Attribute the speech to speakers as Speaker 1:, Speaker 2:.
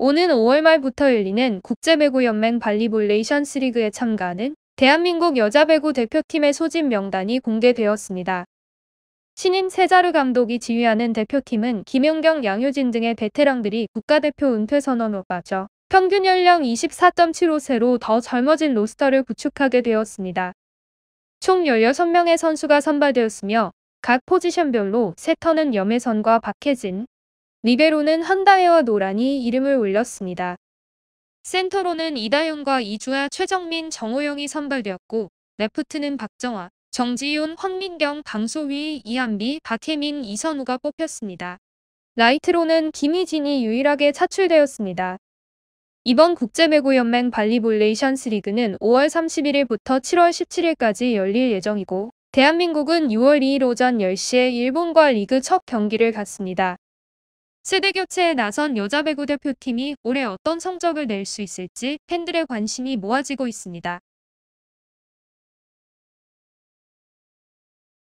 Speaker 1: 오는 5월 말부터 열리는 국제배구연맹 발리볼레이션스 리그에 참가하는 대한민국 여자배구 대표팀의 소집 명단이 공개되었습니다. 신인 세자르 감독이 지휘하는 대표팀은 김용경, 양효진 등의 베테랑들이 국가대표 은퇴 선언으로 빠져 평균 연령 24.75세로 더 젊어진 로스터를 구축하게 되었습니다. 총 16명의 선수가 선발되었으며 각 포지션별로 세터는 염혜선과 박혜진, 리베로는 헌다에와 노란이 이름을 올렸습니다. 센터로는 이다윤과 이주아, 최정민, 정호영이 선발되었고 레프트는 박정화 정지윤, 황민경, 강소위, 이한비, 박혜민, 이선우가 뽑혔습니다. 라이트로는 김희진이 유일하게 차출되었습니다. 이번 국제배구연맹 발리볼레이션스 리그는 5월 31일부터 7월 17일까지 열릴 예정이고 대한민국은 6월 2일 오전 10시에 일본과 리그 첫 경기를 갖습니다. 세대 교체에 나선 여자 배구 대표팀이 올해 어떤 성적을 낼 수 있을지 팬들의 관심이 모아지고 있습니다.